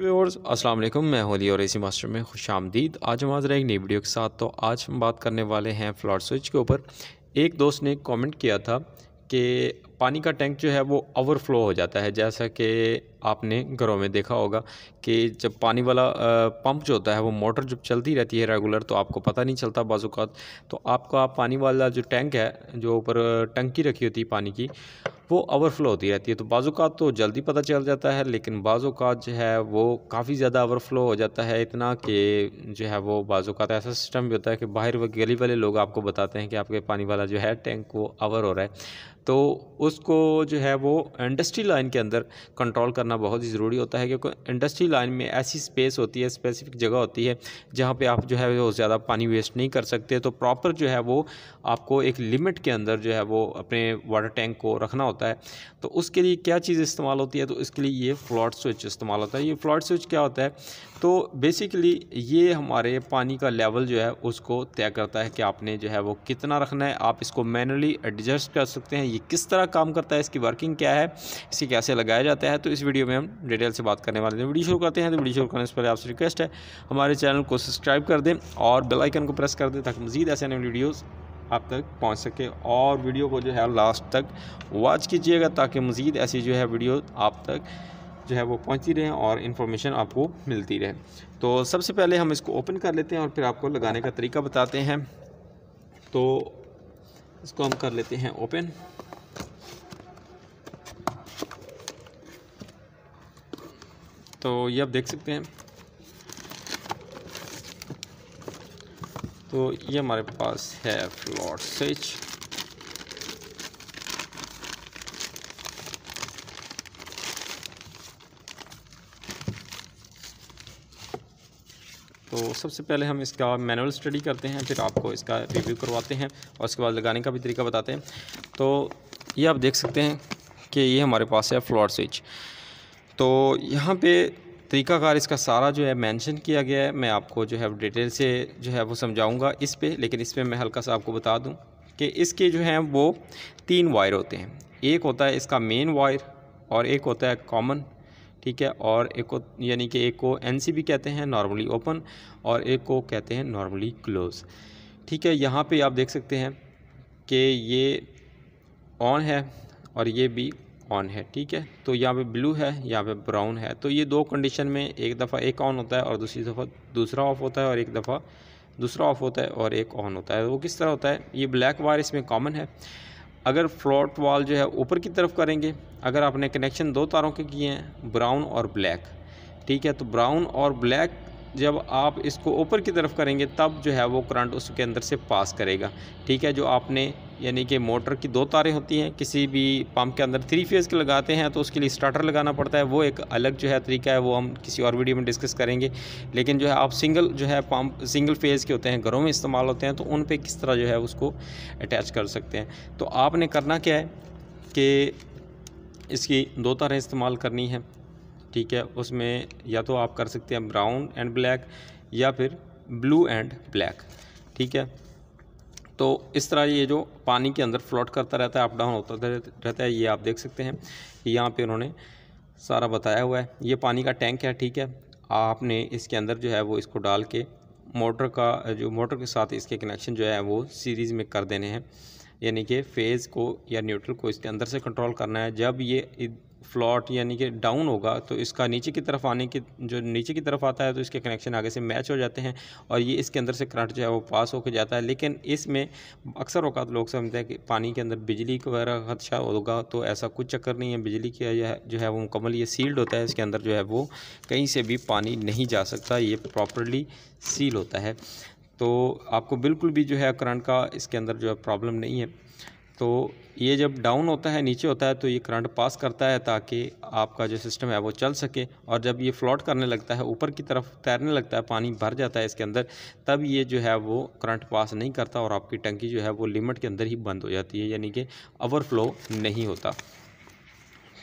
व्यवर्स अस्सलाम मैं होली और एसी मास्टर में खुश आमदीद आज हम आज रहे एक नई वीडियो के साथ तो आज हम बात करने वाले हैं फ्लॉट स्विच के ऊपर एक दोस्त ने कमेंट किया था कि पानी का टैंक जो है वो ओवरफ्लो हो जाता है जैसा कि आपने घरों में देखा होगा कि जब पानी वाला पंप जो होता है वो मोटर जब चलती रहती है रेगुलर तो आपको पता नहीं चलता बाजूकात तो आपका पानी वाला जो टैंक है जो ऊपर टंकी रखी होती है पानी की वो ओवरफ्लो होती रहती है तो बाजूकात तो जल्दी पता चल जाता है लेकिन बाजूकात जो है वो काफ़ी ज़्यादा ओवरफ्लो हो जाता है इतना कि जो है वो बाजूकात ऐसा सिस्टम भी होता है कि बाहर व गली वाले लोग आपको बताते हैं कि आपके पानी वाला जो है टैंक वो ओवर हो रहा है तो उसको जो है वो इंडस्ट्री लाइन के अंदर कंट्रोल करना बहुत ही ज़रूरी होता है क्योंकि इंडस्ट्री लाइन में ऐसी स्पेस होती है स्पेसिफिक जगह होती है जहाँ पे आप जो है वो ज़्यादा पानी वेस्ट नहीं कर सकते तो प्रॉपर जो है वो आपको एक लिमिट के अंदर जो है वो अपने वाटर टैंक को रखना होता है तो उसके लिए क्या चीज़ इस्तेमाल होती है तो इसके लिए ये फ्लॉट स्विच इस्तेमाल होता है ये फ्लॉट स्विच क्या होता है तो बेसिकली ये हमारे पानी का लेवल जो है उसको तय करता है कि आपने जो है वो कितना रखना है आप इसको मैनुअली एडजस्ट कर सकते हैं ये किस तरह काम करता है इसकी वर्किंग क्या है इसे कैसे लगाया जाता है तो इस वीडियो में हम डिटेल से बात करने वाले हैं वीडियो शुरू करते हैं तो वीडियो शुरू करने से पहले आपसे रिक्वेस्ट है हमारे चैनल को सब्सक्राइब कर दें और बेलाइकन को प्रेस कर दें ताकि मजीद ऐसे नए वीडियोज़ आप तक पहुंच सके और वीडियो को जो है लास्ट तक वॉच कीजिएगा ताकि मज़ीद ऐसी जो है वीडियो आप तक जो है वो पहुंचती रहे और इन्फॉर्मेशन आपको मिलती रहे तो सबसे पहले हम इसको ओपन कर लेते हैं और फिर आपको लगाने का तरीका बताते हैं तो इसको हम कर लेते हैं ओपन तो ये आप देख सकते हैं तो ये हमारे पास है फ्लॉट स्विच तो सबसे पहले हम इसका मैनुअल स्टडी करते हैं फिर आपको इसका रिव्यू करवाते हैं और उसके बाद लगाने का भी तरीका बताते हैं तो ये आप देख सकते हैं कि ये हमारे पास है फ्लॉट स्विच तो यहाँ पे तरीकाकार इसका सारा जो है मेंशन किया गया है मैं आपको जो है डिटेल से जो है वो समझाऊंगा इस पर लेकिन इस पर मैं हल्का सा आपको बता दूँ कि इसके जो हैं वो तीन वायर होते हैं एक होता है इसका मेन वायर और एक होता है कॉमन ठीक है और एक को यानी कि एक को एन भी कहते हैं नॉर्मली ओपन और एक को कहते हैं नॉर्मली क्लोज ठीक है यहाँ पर आप देख सकते हैं कि ये ऑन है और ये भी ऑन है ठीक है तो यहाँ पे ब्लू है यहाँ पे ब्राउन है तो ये दो कंडीशन में एक दफ़ा एक ऑन होता है और दूसरी दफ़ा दूसरा ऑफ होता है और एक दफ़ा दूसरा ऑफ होता है और एक ऑन होता है तो वो किस तरह होता है ये ब्लैक वायर इसमें कॉमन है अगर फ्लॉट वाल जो है ऊपर की तरफ करेंगे अगर आपने कनेक्शन दो तारों के किए हैं ब्राउन और ब्लैक ठीक है तो ब्राउन और ब्लैक जब आप इसको ऊपर की तरफ करेंगे तब जो है वो करंट उसके अंदर से पास करेगा ठीक है जो आपने यानी कि मोटर की दो तारें होती हैं किसी भी पंप के अंदर थ्री फेज़ के लगाते हैं तो उसके लिए स्टार्टर लगाना पड़ता है वो एक अलग जो है तरीका है वो हम किसी और वीडियो में डिस्कस करेंगे लेकिन जो है आप सिंगल जो है पंप सिंगल फेज़ के होते हैं घरों में इस्तेमाल होते हैं तो उन पर किस तरह जो है उसको अटैच कर सकते हैं तो आपने करना क्या है कि इसकी दो तारें इस्तेमाल करनी है ठीक है उसमें या तो आप कर सकते हैं ब्राउन एंड ब्लैक या फिर ब्लू एंड ब्लैक ठीक है तो इस तरह ये जो पानी के अंदर फ्लोट करता रहता है अप डाउन होता रहता है ये आप देख सकते हैं यहाँ पे उन्होंने सारा बताया हुआ है ये पानी का टैंक है ठीक है आपने इसके अंदर जो है वो इसको डाल के मोटर का जो मोटर के साथ इसके कनेक्शन जो है वो सीरीज़ में कर देने हैं यानी कि फेज़ को या न्यूट्रल को इसके अंदर से कंट्रोल करना है जब ये फ्लॉट यानी कि डाउन होगा तो इसका नीचे की तरफ आने की जो नीचे की तरफ आता है तो इसके कनेक्शन आगे से मैच हो जाते हैं और ये इसके अंदर से करंट जो है वो पास होकर जाता है लेकिन इसमें अक्सर अवकात लोग समझते हैं कि पानी के अंदर बिजली वगैरह खदशा होगा तो ऐसा कुछ चक्कर नहीं है बिजली की जो है वो मुकम्मल ये सील्ड होता है इसके अंदर जो है वो कहीं से भी पानी नहीं जा सकता ये प्रॉपरली सील होता है तो आपको बिल्कुल भी जो है करंट का इसके अंदर जो है प्रॉब्लम नहीं है तो ये जब डाउन होता है नीचे होता है तो ये करंट पास करता है ताकि आपका जो सिस्टम है वो चल सके और जब ये फ्लोट करने लगता है ऊपर की तरफ तैरने लगता है पानी भर जाता है इसके अंदर तब ये जो है वो करंट पास नहीं करता और आपकी टंकी जो है वो लिमिट के अंदर ही बंद हो जाती है यानी कि ओवरफ्लो नहीं होता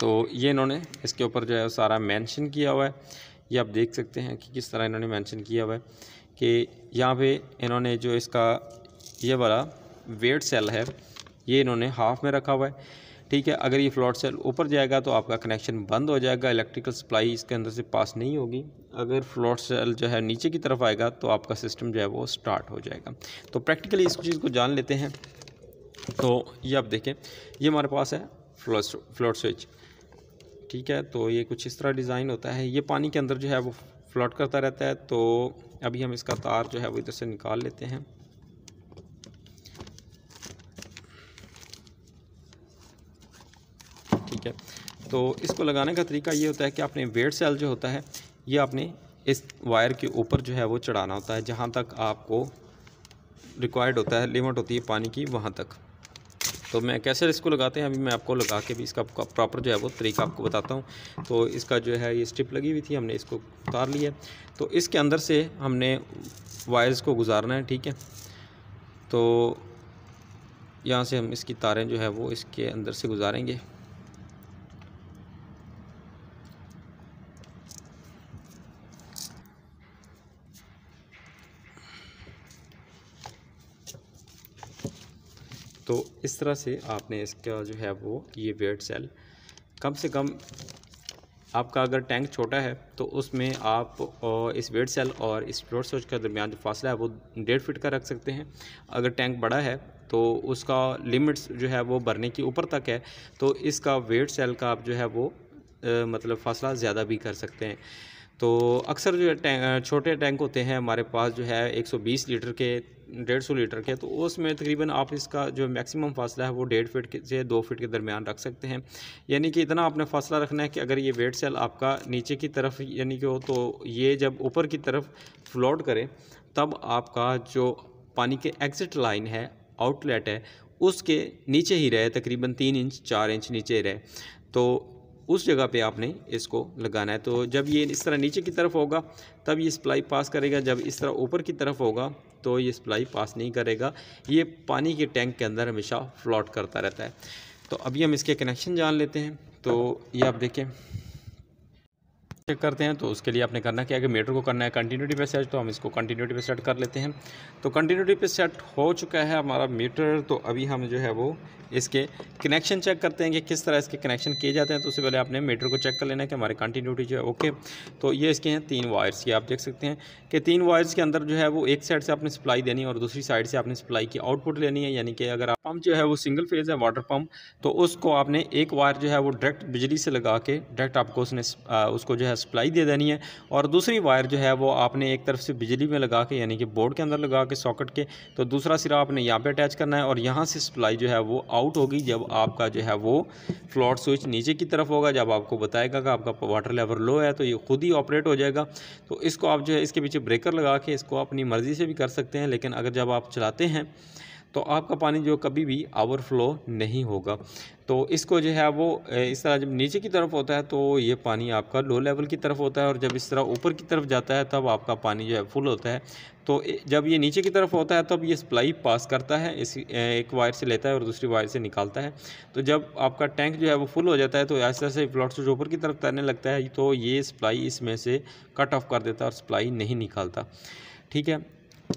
तो ये इन्होंने इसके ऊपर जो है सारा मैंशन किया हुआ है ये आप देख सकते हैं कि किस तरह इन्होंने मैंशन किया हुआ है कि यहाँ पे इन्होंने जो इसका ये वाला वेट सेल है ये इन्होंने हाफ़ में रखा हुआ है ठीक है अगर ये फ्लॉट सेल ऊपर जाएगा तो आपका कनेक्शन बंद हो जाएगा इलेक्ट्रिकल सप्लाई इसके अंदर से पास नहीं होगी अगर फ्लॉट सेल जो है नीचे की तरफ आएगा तो आपका सिस्टम जो है वो स्टार्ट हो जाएगा तो प्रैक्टिकली इस चीज़ को जान लेते हैं तो ये आप देखें ये हमारे पास है फ्लोट स्विच ठीक है तो ये कुछ इस तरह डिज़ाइन होता है ये पानी के अंदर जो है वो फ्लॉट करता रहता है तो अभी हम इसका तार जो है वो इधर से निकाल लेते हैं ठीक है तो इसको लगाने का तरीका ये होता है कि आपने वेट सेल जो होता है ये आपने इस वायर के ऊपर जो है वो चढ़ाना होता है जहाँ तक आपको रिक्वायर्ड होता है लिमिट होती है पानी की वहाँ तक तो मैं कैसे इसको लगाते हैं अभी मैं आपको लगा के भी इसका प्रॉपर जो है वो तरीका आपको बताता हूँ तो इसका जो है ये स्ट्रिप लगी हुई थी हमने इसको उतार लिया तो इसके अंदर से हमने वायर्स को गुजारना है ठीक है तो यहाँ से हम इसकी तारें जो है वो इसके अंदर से गुजारेंगे तो इस तरह से आपने इसका जो है वो ये वेट सेल कम से कम आपका अगर टैंक छोटा है तो उसमें आप इस वेट सेल और इस फ्लोर सोच के दरमियान जो फासला है वो डेढ़ फिट का रख सकते हैं अगर टैंक बड़ा है तो उसका लिमिट्स जो है वो भरने के ऊपर तक है तो इसका वेट सेल का आप जो है वो आ, मतलब फासला ज़्यादा भी कर सकते हैं तो अक्सर जो टैंक छोटे टैंक होते हैं हमारे पास जो है 120 लीटर के डेढ़ सौ लीटर के तो उसमें तकरीबन आप इसका जो मैक्सिमम फासला है वो डेढ़ फिट से दो फिट के दरमियान रख सकते हैं यानी कि इतना आपने फासला रखना है कि अगर ये वेट सेल आपका नीचे की तरफ यानी कि हो तो ये जब ऊपर की तरफ फ्लोट करे तब आपका जो पानी के एग्ज़िट लाइन है आउटलेट है उसके नीचे ही रहे तकरीबन तीन इंच चार इंच नीचे रहे तो उस जगह पे आपने इसको लगाना है तो जब ये इस तरह नीचे की तरफ होगा तब ये सप्लाई पास करेगा जब इस तरह ऊपर की तरफ होगा तो ये सप्लाई पास नहीं करेगा ये पानी के टैंक के अंदर हमेशा फ्लॉट करता रहता है तो अभी हम इसके कनेक्शन जान लेते हैं तो ये आप देखें चेक करते हैं तो उसके लिए आपने करना क्या है कि मीटर को करना है कंटिन्यूटी पे सेट तो हम इसको कंटिन्यूटी पे सेट कर लेते हैं तो कंटिन्यूटी पे सेट हो चुका है हमारा मीटर तो अभी हम जो है वो इसके कनेक्शन चेक करते हैं कि किस तरह इसके कनेक्शन किए जाते हैं तो उससे पहले आपने मीटर को चेक कर लेना है कि हमारे कंटिन्यूटी जो है ओके तो ये इसके हैं तीन वायर्स ये आप देख सकते हैं कि तीन वायर्स के अंदर जो है वो एक साइड से आपने सप्लाई देनी है और दूसरी साइड से आपने सप्लाई की आउटपुट लेनी है यानी कि अगर आप पम्प जो है वो सिंगल फेज़ है वाटर पम्प तो उसको आपने एक वायर जो है वो डायरेक्ट बिजली से लगा के डायरेक्ट आपको उसने उसको जो है है सप्लाई दे देनी है और दूसरी वायर जो है वो आपने एक तरफ से बिजली में लगा के यानी कि बोर्ड के अंदर लगा के सॉकेट के तो दूसरा सिरा आपने यहाँ पे अटैच करना है और यहाँ से सप्लाई जो है वो आउट होगी जब आपका जो है वो फ्लॉट स्विच नीचे की तरफ होगा जब आपको बताएगा कि आपका वाटर लेवल लो है तो ये खुद ही ऑपरेट हो जाएगा तो इसको आप जो है इसके पीछे ब्रेकर लगा के इसको अपनी मर्ज़ी से भी कर सकते हैं लेकिन अगर जब आप चलाते हैं तो आपका पानी जो कभी भी ओवरफ्लो नहीं होगा तो इसको जो है वो इस तरह जब नीचे की तरफ होता है तो ये पानी आपका लो लेवल की तरफ होता है और जब इस तरह ऊपर की तरफ जाता है तब आपका पानी जो है फुल होता है तो जब ये नीचे की तरफ होता है तब ये सप्लाई पास करता है इस एक वायर से लेता है और दूसरी वायर से निकालता है तो जब आपका टैंक जो है वो फुल हो जाता है तो ऐसे ऐसे प्लॉट से ऊपर की तरफ तैरने लगता है तो ये सप्लाई इसमें से कट ऑफ कर देता है और सप्लाई नहीं निकालता ठीक है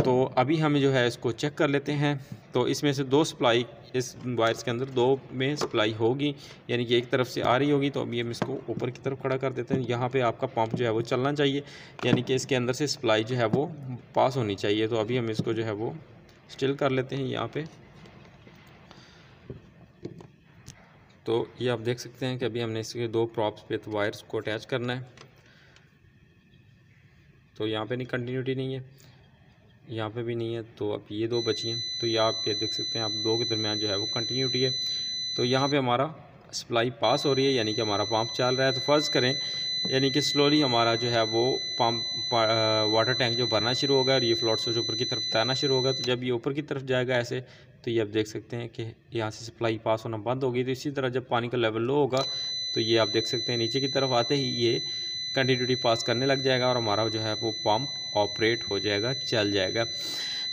तो अभी हम जो है इसको चेक कर लेते हैं तो इसमें से दो सप्लाई इस वायर्स के अंदर दो में सप्लाई होगी यानी कि एक तरफ से आ रही होगी तो अभी हम इसको ऊपर की तरफ खड़ा कर देते हैं यहाँ पे आपका पंप जो है वो चलना चाहिए यानी कि इसके अंदर से सप्लाई जो है वो पास होनी चाहिए तो अभी हम इसको जो है वो स्टिल कर लेते हैं यहाँ पर तो ये आप देख सकते हैं कि अभी हमने इसके दो प्रॉप्स पे तो वायर्स को अटैच करना है तो यहाँ पर नहीं कंटिन्यूटी नहीं है यहाँ पे भी नहीं है तो अब ये दो बची हैं तो ये आप ये देख सकते हैं आप दो के दरमियान जो है वो कंटिन्यूटी है तो यहाँ पे हमारा सप्लाई पास हो रही है यानी कि हमारा पंप चल रहा है तो फ़र्ज़ करें यानी कि स्लोली हमारा जो है वो पंप वाटर टैंक जो भरना शुरू होगा और ये फ्लॉट से ऊपर की तरफ तैरना शुरू होगा तो जब ये ऊपर की तरफ जाएगा ऐसे तो ये आप देख सकते हैं कि यहाँ से सप्लाई पास होना बंद होगी तो इसी तरह जब पानी का लेवल लो होगा तो ये आप देख सकते हैं नीचे की तरफ आते ही ये कंटिन्यूटी पास करने लग जाएगा और हमारा जो है वो पंप ऑपरेट हो जाएगा चल जाएगा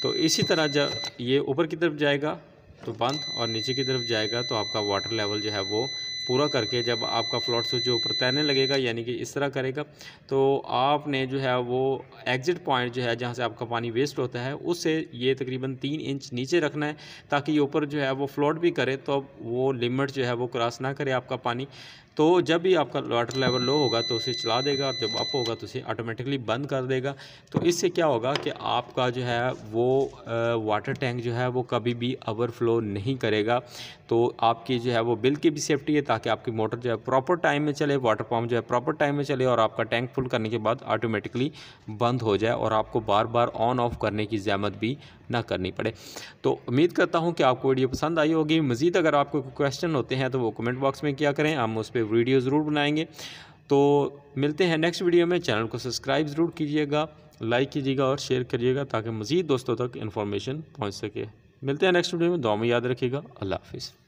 तो इसी तरह जब ये ऊपर की तरफ जाएगा तो बंद और नीचे की तरफ जाएगा तो आपका वाटर लेवल जो है वो पूरा करके जब आपका फ्लॉट स्विच जो ऊपर तैरने लगेगा यानी कि इस तरह करेगा तो आपने जो है वो एग्ज़िट पॉइंट जो है जहाँ से आपका पानी वेस्ट होता है उससे ये तकरीबन तीन इंच नीचे रखना है ताकि ये ऊपर जो है वो फ्लॉट भी करे तो वो लिमिट जो है वो क्रॉस ना करे आपका पानी तो जब भी आपका वाटर लेवल लो होगा तो उसे चला देगा और जब अप होगा तो उसे ऑटोमेटिकली बंद कर देगा तो इससे क्या होगा कि आपका जो है वो वाटर टैंक जो है वो कभी भी ओवरफ्लो नहीं करेगा तो आपकी जो है वो बिल की भी सेफ्टी है ताकि आपकी मोटर जो है प्रॉपर टाइम में चले वाटर पम्प जो है प्रॉपर टाइम में चले और आपका टैंक फुल करने के बाद ऑटोमेटिकली बंद हो जाए और आपको बार बार ऑन ऑफ करने की जहमत भी ना करनी पड़े तो उम्मीद करता हूँ कि आपको वीडियो पसंद आई होगी मज़ीद अगर आपको क्वेश्चन होते हैं तो वो कमेंट बॉक्स में क्या करें हम उस पर पे वीडियो ज़रूर बनाएंगे तो मिलते हैं नेक्स्ट वीडियो में चैनल को सब्सक्राइब ज़रूर कीजिएगा लाइक कीजिएगा और शेयर करिएगा ताकि मज़ीद दोस्तों तक इन्फॉर्मेशन पहुँच सके मिलते हैं नेक्स्ट वीडियो में दुआ में याद रखिएगा अल्लाह हाफिज़